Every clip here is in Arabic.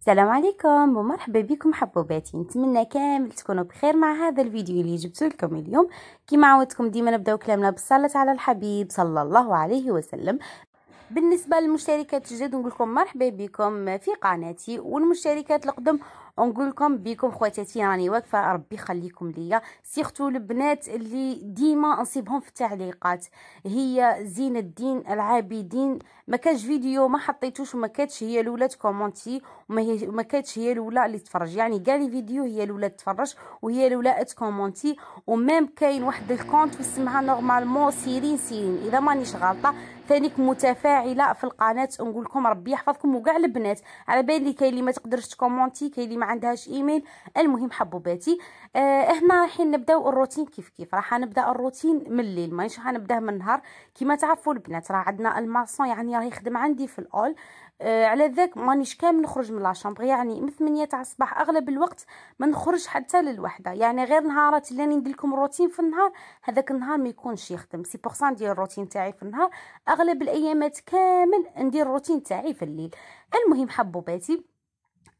السلام عليكم ومرحبا بكم حبوباتي نتمنى كامل تكونوا بخير مع هذا الفيديو اللي جبتو لكم اليوم كما عودتكم ديما نبداو كلامنا بالصلاه على الحبيب صلى الله عليه وسلم بالنسبه للمشتركات الجدد نقول لكم مرحبا بكم في قناتي والمشتركات القدم ونقول لكم بكم خواتاتي راني واقفه ربي يخليكم ليا سيختو البنات اللي ديما نصيبهم في التعليقات هي زين الدين العابدين ما كانش فيديو ما حطيتوش وما كانتش هي الاولى تكومونتي وما كانتش هي الاولى اللي تفرج يعني كاع فيديو هي الاولى تفرج وهي الاولى تكومونتي وميم كاين واحد الكونت اسمها نورمالمون سيرين سيرين اذا مانيش غلطه ثانيك متفاعله في القناه نقول لكم ربي يحفظكم وكاع البنات على بالي كاين اللي ما تقدرش تكومونتي كاين اللي ما عندهاش ايميل المهم حبوباتي آه هنا رايحين نبداو الروتين كيف كيف راح نبدا الروتين من الليل مانيش غنبداه من النهار كيما تعرفوا البنات راه عندنا الماسون يعني راه يخدم عندي في الاول آه على ذاك مانيش كامل نخرج من لاشامبغ يعني من ثمانية تاع الصباح اغلب الوقت ما نخرج حتى للوحده يعني غير نهارات اللي ندير لكم الروتين في النهار هذاك النهار ما يكونش يخدم سي بوغ ندير الروتين تاعي في النهار اغلب الايامات كامل ندير الروتين تاعي في الليل المهم حبوباتي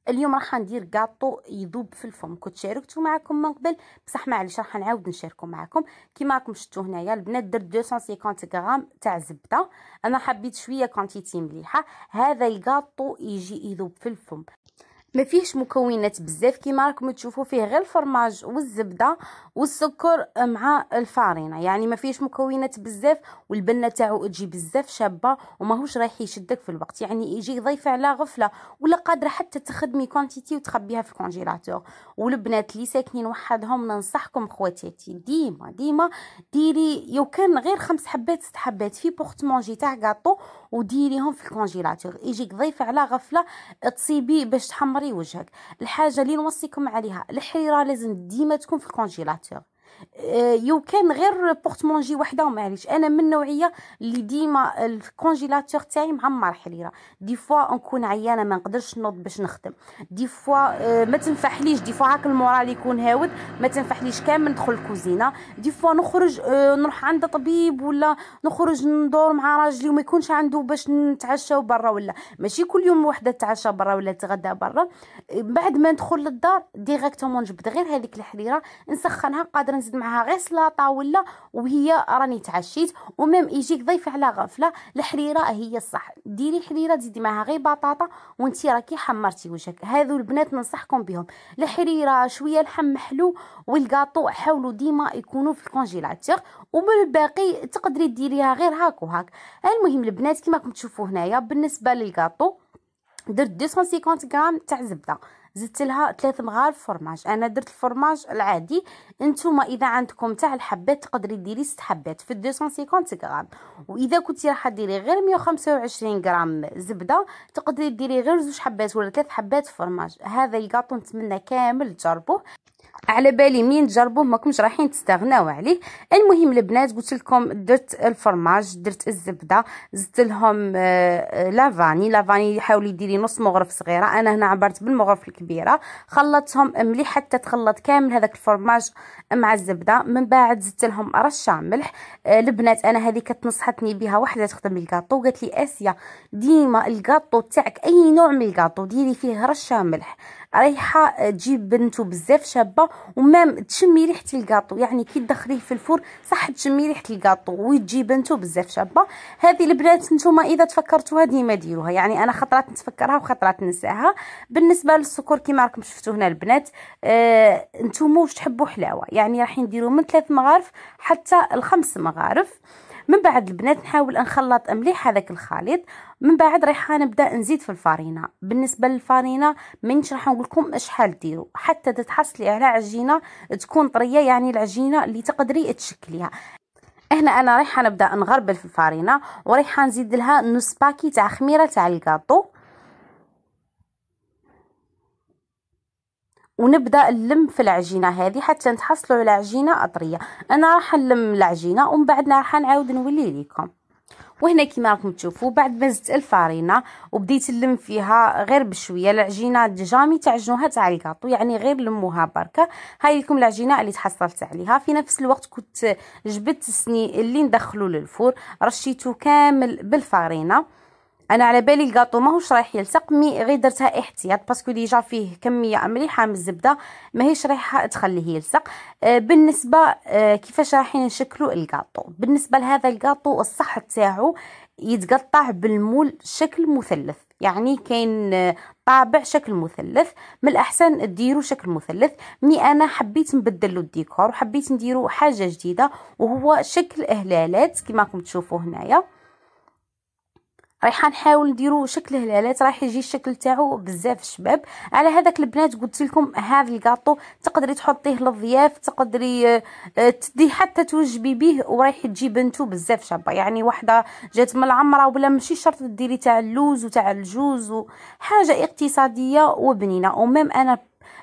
اليوم راح ندير كاطو يذوب في الفم كنت شاركته معكم من قبل بصح معليش راح نعاود نشاركو معكم كيما راكم شفتوا هنايا البنات درت 250 غرام تاع زبده انا حبيت شويه كونتيتي مليحه هذا الكاطو يجي يذوب في الفم ما فيهش مكونات بزاف كيما راكم تشوفوا فيه غير الفرماج والزبده والسكر مع الفارينه يعني ما فيهش مكونات بزاف والبنه تاعو تجي بزاف شابه وماهوش رايح يشدك في الوقت يعني يجي ضيف على غفله ولا قادره حتى تخدمي كونتيتي وتخبيها في الكونجيلاتور والبنات اللي ساكنين وحدهم ننصحكم خواتاتي ديما ديما ديري يو كان غير خمس حبات ست حبات في بورت مونجي تاع كاطو وديريهم في الكونجيلاتور يجيك ضيف على غفله تصيبي باش تحمري وجهك الحاجه اللي نوصيكم عليها الحريره لازم ديما تكون في الكونجيلاتور آه، يو كان غير بورتمونجي وحده ومعليش انا من النوعيه اللي ديما الكونجيلاتور تاعي معمر حريره دي فوا نكون عيانه ما نقدرش نوض باش نخدم دي فوا آه، ما تنفحليش دي فوا هاك المورال يكون هاود ما تنفحليش كامل ندخل الكوزينه دي فوا نخرج آه، نروح عند طبيب ولا نخرج ندور مع راجلي وما يكونش عنده باش نتعشى برا ولا ماشي كل يوم وحده تتعشى برا ولا تغدى برا بعد ما ندخل للدار ديريكتومون نجبد غير هذيك الحريره نسخنها قادره نزيد معها معها غير سلاطه ولا وهي راني تعشيت ومام يجيك ضيف على غفله الحريره هي الصح ديري حريره تزيدي معها غير بطاطا وانت راكي حمرتي وجهك هذو البنات ننصحكم بهم الحريره شويه لحم محلو والكاطو حاولوا ديما يكونوا في الكونجيلاتور وبالباقي تقدري ديريها غير هاك وهاك المهم البنات كما راكم تشوفوا هنايا بالنسبه للكاطو درت 250 غرام تاع زبده زدت لها ثلاث مغار فرماج انا درت الفرماج العادي انتم اذا عندكم تاع الحبات تقدري ديري ست حبات في 250 غرام واذا كنتي راح ديري غير 125 غرام زبده تقدري ديري غير زوج حبات ولا ثلاث حبات فرماج هذا الكاطو نتمنى كامل تجربوه على بالي مين تجربوه ماكمش رايحين تستغناو عليه المهم البنات قلت لكم درت الفرماج درت الزبده زدت لهم آه، آه، لافاني لافاني حاولي ديري نص مغرف صغيره انا هنا عبرت بالمغرف الكبيره خلطتهم مليح حتى تخلط كامل هذاك الفرماج مع الزبده من بعد زدت لهم رشه ملح آه، البنات انا هذه كتنصحتني بها وحده تخدم الكاطو قالت لي اسيا ديما الكاطو تاعك اي نوع من الكاطو ديري فيه رشه ملح ريحه تجيب بنتو بزاف شابه ومام تشمي ريحه الكاطو يعني كي تدخليه في الفرن صح تشمي ريحه الكاطو وتجي بنتو بزاف شابه هذه البنات نتوما اذا تفكرتوها ديما ديروها يعني انا خطرات نتفكرها وخطرات ننساها بالنسبه للسكر كيما راكم شفتوا هنا البنات آه نتوما واش تحبوا حلاوه يعني راح نديروا من ثلاث مغارف حتى الخمس مغارف من بعد البنات نحاول نخلط مليح هذاك الخليط من بعد رايحه نبدا نزيد في الفرينه بالنسبه للفرينه مانيش راح نقول لكم شحال ديروا حتى تتحصلي على عجينه تكون طريه يعني العجينه اللي تقدري تشكليها هنا انا رايحه نبدا نغربل في الفرينه ورايحه نزيد لها نص باكي تاع خميره تاع الكاطو ونبدا نلم في العجينه هذه حتى نتحصلوا على عجينه اطريه انا راح نلم العجينه ومن بعد راح نعاود نولي لكم وهنا كما راكم تشوفوا بعد ما زدت الفرينه وبديت نلم فيها غير بشويه العجينه جامي تعجنوها تاع الكاطو يعني غير لموها بركه هاي لكم العجينه اللي تحصلت عليها في نفس الوقت كنت جبت السني اللي ندخلو للفور رشيته كامل بالفرينه انا على بالي الكاطو ماهوش رايح يلصق مي غير درتها احتياط باسكو ديجا فيه كميه مليحه من الزبده ماهيش رايحه تخليه يلصق آه، بالنسبه آه، كيفاش رايحين نشكلوا الكاطو بالنسبه لهذا الكاطو الصح تاعو يتقطع بالمول شكل مثلث يعني كاين آه، طابع شكل مثلث من الاحسن ديروا شكل مثلث مي انا حبيت نبدل له الديكور وحبيت نديروا حاجه جديده وهو شكل اهلالات كما راكم تشوفوا هنايا رايحه نحاول نديرو شكل هلالات رايح يجي الشكل تاعو بزاف شباب على هذاك البنات قلت لكم هذا الكاطو تقدري تحطيه للضياف تقدري آه، تدي حتى توجبي به ورايح تجي بنتو بزاف شابه يعني وحده جات من العمره ولا ماشي شرط ديري تاع اللوز وتاع الجوز حاجه اقتصاديه وبنينه وميم انا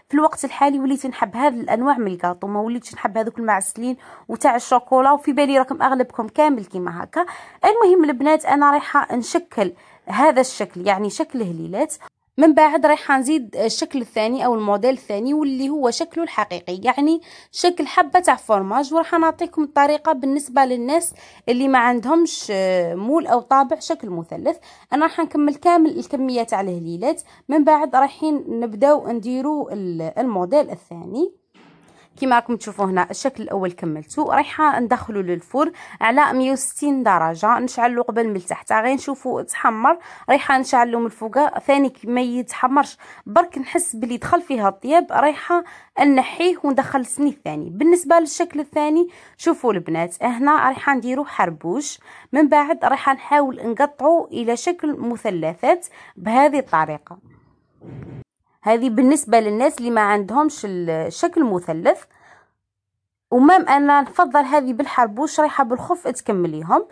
في الوقت الحالي وليت نحب هاد الانواع من الكاطو ما وليتش نحب هذوك المعسلين وتاع الشوكولا وفي بالي راكم اغلبكم كامل كيما هكا المهم البنات انا رايحه نشكل هذا الشكل يعني شكل هليلات من بعد رايحه نزيد الشكل الثاني او الموديل الثاني واللي هو شكله الحقيقي يعني شكل حبه تاع فورماج وراح نعطيكم الطريقه بالنسبه للناس اللي ما عندهمش آه، مول او طابع شكل مثلث انا راح نكمل كامل الكميه تاع الهليلات من بعد رايحين نبداو نديرو الموديل الثاني كما راكم تشوفوا هنا الشكل الاول كملته رايحه ندخلو للفرن على 160 درجه نشعلو قبل من تحت غير نشوفو تحمر رايحه نشعلو من الفوق ثاني ما يتحمرش برك نحس بلي دخل فيها الطياب رايحه نحيه وندخل السني الثاني بالنسبه للشكل الثاني شوفوا البنات هنا رايحه نديرو حربوش من بعد رايحه نحاول نقطعو الى شكل مثلثات بهذه الطريقه هذه بالنسبة للناس اللي ما عندهمش الشكل مثلث ومام انا نفضل هذه بالحربوش رايحه بالخف تكمليهم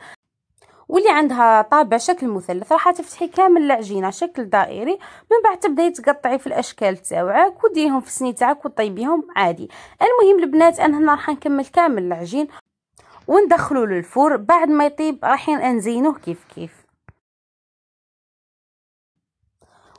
واللي عندها طابع شكل مثلث راح تفتحي كامل العجينه شكل دائري من بعد تبداي تقطعي في الاشكال تاوعك وديهم في سني تاعك وطيبيهم عادي المهم البنات انا هنا راح نكمل كامل العجين وندخلو للفور بعد ما يطيب رايحين نزينوه كيف كيف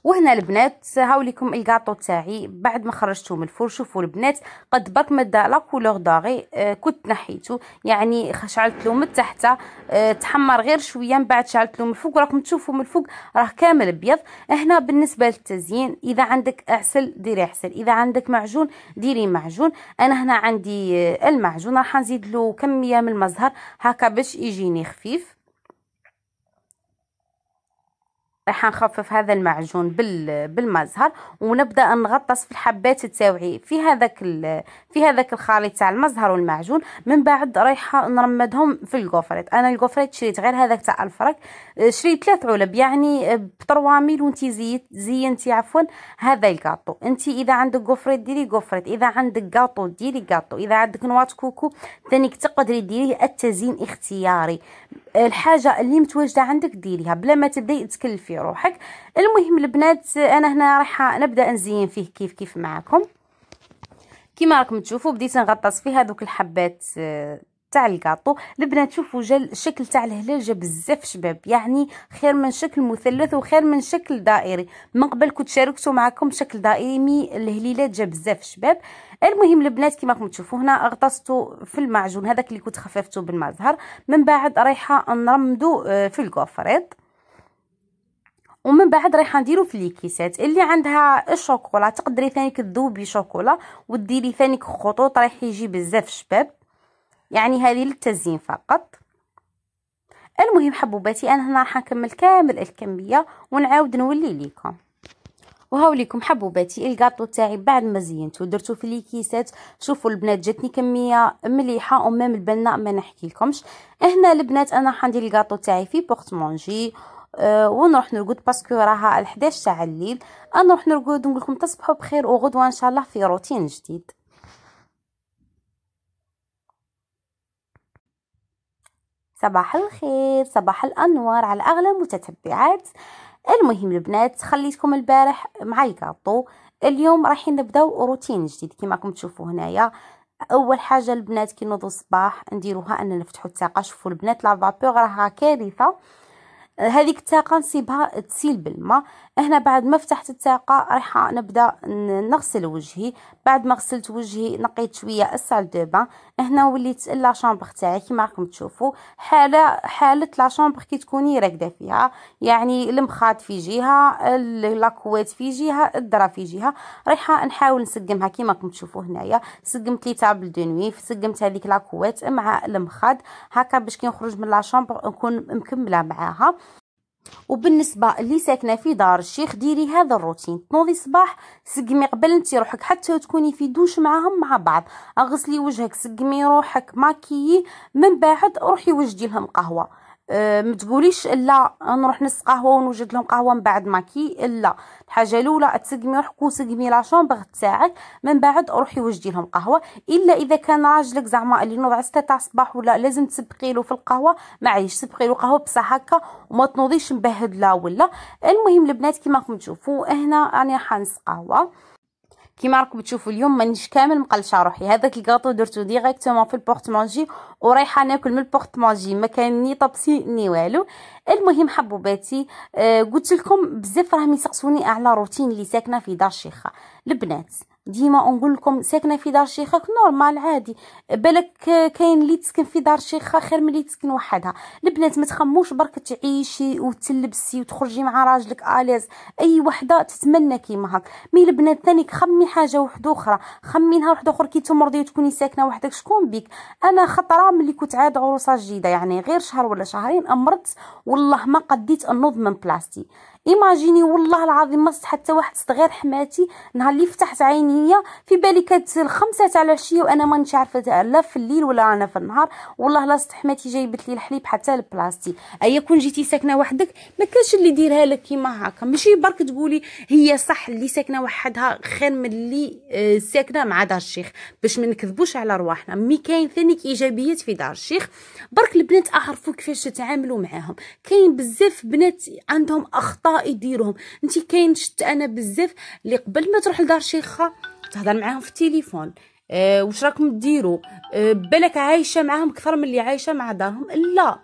وهنا البنات هاو الكاطو تاعي بعد ما خرجته من الفرن شوفوا البنات قد بطمد لا كولور داغي آه، كنت نحيته يعني شعلت له من تحت آه، تحمر غير شويه من بعد شعلت له من الفوق راكم تشوفوا من الفوق راه كامل ابيض هنا بالنسبه للتزيين اذا عندك عسل ديري عسل اذا عندك معجون ديري معجون انا هنا عندي آه، المعجون راح نزيد له كميه من المزهر هكا باش يجيني خفيف راح نخفف هذا المعجون بالمزهر ونبدا نغطس في الحبات تاوعي في هذاك في هذاك الخليط تاع المزهر والمعجون من بعد رايحه نرمدهم في الكوفريت انا الكوفريت شريت غير هذاك تاع الفرك آه، شريت ثلاث علب يعني آه، ب ميل وانت زيت زينتي عفوا هذا الكاطو انت اذا عندك كوفريت ديري كوفريت اذا عندك كاطو ديري كاطو اذا عندك نواط كوكو ثاني تقدري ديريه التزيين اختياري الحاجه اللي متواجده عندك ديريها بلا ما تبداي تكلفي روحك المهم البنات انا هنا راح نبدا نزين فيه كيف كيف معاكم كما راكم تشوفوا بديت نغطس فيه هذوك الحبات آه، تاع الكاطو البنات شوفوا جا الشكل تاع الهلال جا بزاف شباب يعني خير من شكل مثلث وخير من شكل دائري من قبل كنت شاركتو معكم شكل دائري مي الهليلات جا بزاف شباب المهم البنات كما راكم تشوفوا هنا غطستو في المعجون هذاك اللي كنت خففتو بالمزهر من بعد رايحه نرمدو آه، في الكوفريط ومن بعد رايحه نديرو في ليكيسات اللي عندها الشوكولا تقدري ثاني تذوبي شوكولا وديري ثاني خطوط رايح يجي بزاف شباب يعني هذه للتزيين فقط المهم حبوباتي انا هنا راح نكمل كامل الكميه ونعاود نولي ليكم وهاو ليكم حبوباتي الكاطو تاعي بعد ما زينته درته في ليكيسات شوفوا البنات جاتني كميه مليحه ومام البناء ما نحكي لكمش هنا البنات انا راح ندير الكاطو تاعي في مونجي آه، ونروح نرقد باسكو راها 11 تاع الليل آه، نروح نرقد نقول لكم تصبحوا بخير وغدوه ان شاء الله في روتين جديد صباح الخير صباح الانوار على اغلى متتبعات المهم البنات خليتكم البارح مع الكاطو اليوم رايحين نبداو روتين جديد كيما راكم تشوفوا هنايا اول حاجه البنات كي نوضوا الصباح نديروها ان نفتحوا التاقه شوفوا البنات لافابور راها كارثه هذيك الطاقه نصيبها تسيل بالماء هنا بعد ما فتحت الطاقه راح نبدا نغسل وجهي بعد ما غسلت وجهي نقيت شويه السال دو بان هنا وليت لا شامبر تاعي كيما راكم تشوفوا حاله حاله لا شامبر كي تكوني راكده فيها يعني المخاط في جهه لاكوات في جهه الدرا في جهه رايحه نحاول نسقمها كيما راكم تشوفوا هنايا سقمت لي تابل دو نوي سقمت هذيك لاكوات مع المخاط هكا باش كي نخرج من لا شامبر نكون مكمله معاها وبالنسبه اللي ساكنه في دار الشيخ ديري هذا الروتين تنوضي صباح سقمي قبل انت روحك حتى تكوني في دوش معاهم مع بعض اغسلي وجهك سقمي روحك ماكيي من بعد روحي وجدي لهم قهوه آه، ما تقوليش لا نروح نس قهوه ونوجد لهم قهوه من بعد ماكي لا الحاجه الاولى تسقمي روحك وسقمي لا شومبغ تاعك من بعد روحي وجدي لهم قهوه الا اذا كان راجلك زعما اللي نوض على 6 تاع الصباح ولا لازم تسبقي له في القهوه معليش سبقي له قهوه بصح هكا وما تنوضيش مبهدله ولا المهم البنات كيما راكم تشوفوا هنا راني راح حنس قهوه كيما راكم تشوفوا اليوم مانيش كامل مقلشه روحي هذاك الكاطو درتو ديريكتومون في البورت مانجي ورايحه ناكل من البورت مانجي ما كان ني طبسي ني والو المهم حبوباتي آه قلت لكم بزاف راهم يسقسوني على روتين اللي ساكنه في دار الشيخه البنات ديما نقول لكم ساكنه في دار شيخك نورمال عادي بالك كاين اللي تسكن في دار شيخها خير من اللي تسكن وحدها البنات ما تخموش برك تعيشي وتلبسي وتخرجي مع راجلك اليز اي وحده تتمنى كيما هاك مي البنات ثاني خمي حاجه وحده اخرى خمي نهار اخرى كي تمرضي وتكوني ساكنه وحدك شكون بك انا خطره ملي كنت عاد عروسه جديده يعني غير شهر ولا شهرين امرضت والله ما قديت النوض من بلاصتي ايماجيني والله العظيم ما حتى واحد صغير حماتي نهار اللي فتحت عيني هي في بالي كانت الخمسة تاع العشيه وانا مانيش عارفه لا في الليل ولا انا في النهار والله لا حماتي جايبت لي الحليب حتى البلاستي ايا كون جيتي ساكنه وحدك ما كانش اللي يديرها لك كيما هكا ماشي برك تقولي هي صح اللي ساكنه وحدها خير من اللي آه، ساكنه مع دار الشيخ باش ما نكذبوش على رواحنا مي كاين ثاني ايجابيات في دار الشيخ برك البنات اعرفوا كيفاش تتعاملوا معاهم كاين بزاف بنات عندهم اخطاء يديروهم انت كاين شت انا بزاف اللي قبل ما تروح لدار شيخها تهضر معاهم في التليفون أه واش راكم ديروا أه بالك عايشه معاهم اكثر من اللي عايشه مع دارهم لا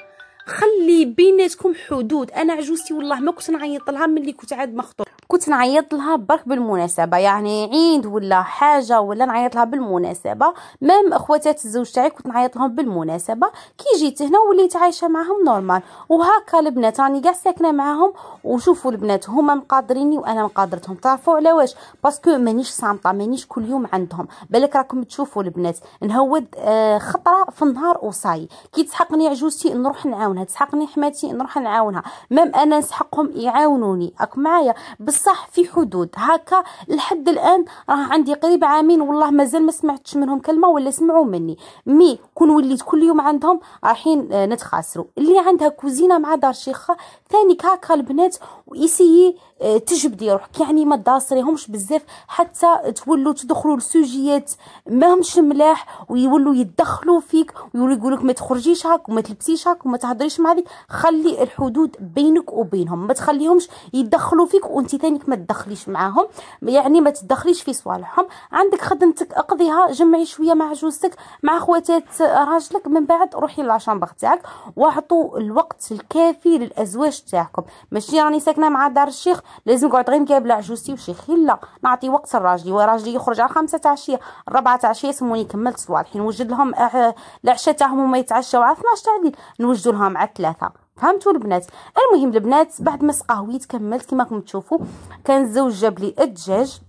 خلي بيناتكم حدود انا عجوزتي والله ما كنت نعيط لها ملي كنت عاد مخطوب كنت نعيط لها برك بالمناسبه يعني عيد ولا حاجه ولا نعيط لها بالمناسبه مام اخواتات الزوج تاعي كنت نعيط لهم بالمناسبه كي جيت هنا وليت عايشه معاهم نورمال وهكا البنات راني يعني كاع ساكنه معاهم وشوفوا البنات هما مقادريني وانا مقادرتهم تعرفوا على واش باسكو مانيش صامته مانيش كل يوم عندهم بالك راكم تشوفوا البنات نهود آه، خطره في النهار وصاي كي تسحقني عجوزتي نروح نعاونها تسحقني حماتي نروح نعاونها مام انا نسحقهم يعاونوني اك معايا بس بصح في حدود هكا لحد الان راه عندي قريب عامين والله مازال ما سمعتش منهم كلمه ولا سمعوا مني مي كون وليت كل يوم عندهم رايحين آه، نتخاسروا اللي عندها كوزينه مع دار شيخه ثاني هكا البنات ويسي آه، تجبدي روحك يعني ما تداصريهمش بزاف حتى تولوا تدخلوا لسوجيات ماهمش ملاح ويولوا يتدخلوا فيك ويولوا لك ما تخرجيش هاك وما تلبسيش هاك وما تهضريش مع خلي الحدود بينك وبينهم ما تخليهمش يدخلوا فيك وانت ثاني عينك ما تدخليش معاهم يعني ما تدخليش في صوالحهم عندك خدمتك اقضيها جمعي شويه مع جوزك مع خواتات راجلك من بعد روحي للشامبر تاعك واعطوا الوقت الكافي للازواج تاعكم ماشي راني ساكنه مع دار الشيخ لازم نقعد غير مكابله عجوزتي وشيخي لا نعطي وقت لراجلي وراجلي يخرج على خمسة تاع عشيه الربعة تاع عشيه يسموني كملت صوالحي نوجد لهم آه، العشاء تاعهم هما يتعشاو على 12 تاع الليل نوجدو لهم على ثلاثه فهمتوا البنات المهم البنات بعد ما سقهويت كملت كما راكم تشوفوا كان الزوج جاب لي الدجاج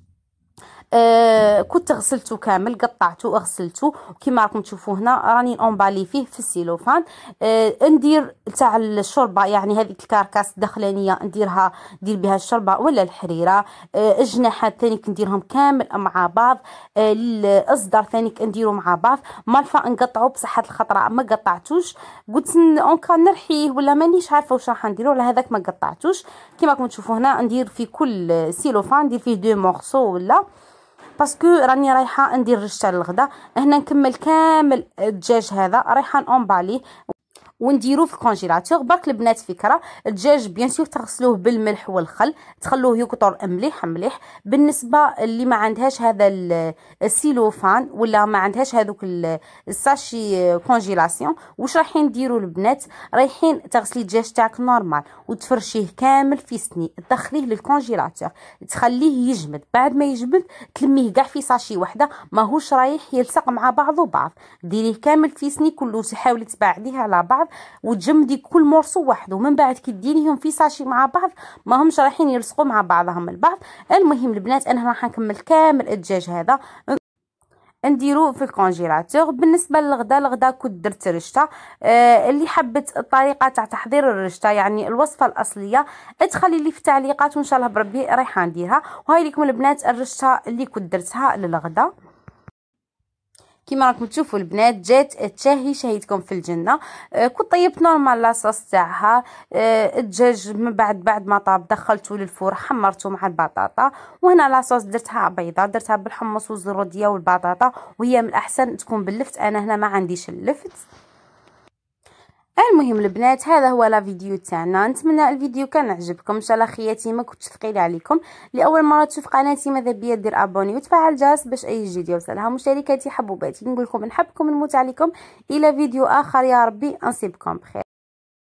آه، كنت غسلته كامل قطعته وغسلته كيما راكم تشوفوا هنا راني اونبالي فيه في السيلوفان آه ندير تاع الشوربه يعني هذيك الكركاس الداخلانيه نديرها ندير بها الشوربه ولا الحريره آه الجناحات ثاني نديرهم كامل مع بعض آه ثاني نديرو مع بعض مالفا نقطعو بصحه الخطره ما قطعتوش قلت اون نرحيه ولا مانيش عارفه واش راح نديرو على هذاك ما قطعتوش كما راكم تشوفوا هنا ندير في كل سيلوفان ندير فيه دو مورسو ولا باسكو راني رايحه ندير رشته للغدا هنا نكمل كامل الدجاج هذا رايحه نومباليه ونديروه في الكونجيلاتور برك البنات فكره الدجاج بيان سور تغسلوه بالملح والخل تخلوه يكثر مليح مليح بالنسبه اللي ما عندهاش هذا السيلوفان ولا ما عندهاش هذوك الساشي كونجيلاسيون واش رايحين ديروا البنات رايحين تغسلي الدجاج تاعك نورمال وتفرشيه كامل في سني تدخليه للكونجيلاتور تخليه يجمد بعد ما يجمد تلميه كاع في ساشي وحده ماهوش رايح يلصق مع بعضه بعض ديريه كامل في سني كله تحاولي تبعديه على بعض وتجمدي كل مورسو وحده ومن بعد كي ديريهم في ساشي مع بعض ما همش رايحين يلصقوا مع بعضهم البعض المهم البنات انا راح نكمل كامل الدجاج هذا نديرو في الكونجيلاتور بالنسبه للغدا الغدا كنت درت رشته آه اللي حبت الطريقه تاع تحضير الرشته يعني الوصفه الاصليه ادخلي لي في التعليقات وان شاء الله بربي رايحه نديرها وهاي لكم البنات الرشته اللي كنت درتها للغدا كيما راكم تشوفوا البنات جات تشهي شهيتكم في الجنه آه كنت طيبت نورمال لاصوص تاعها آه الدجاج من بعد بعد ما طاب دخلته للفور حمرته مع البطاطا وهنا لاصوص درتها بيضه درتها بالحمص والزروديه والبطاطا وهي من الاحسن تكون باللفت انا هنا ما عنديش اللفت المهم البنات هذا هو لا فيديو تاعنا نتمنى الفيديو كان عجبكم ان شاء الله خياتي ما كنتش ثقيله عليكم لاول مره تشوف قناتي ماذا بيا دير ابوني وتفعل الجرس باش اي جديد يوصلها مشاركاتي حبوباتي نقول لكم نحبكم نموت عليكم الى فيديو اخر يا ربي نصيبكم بخير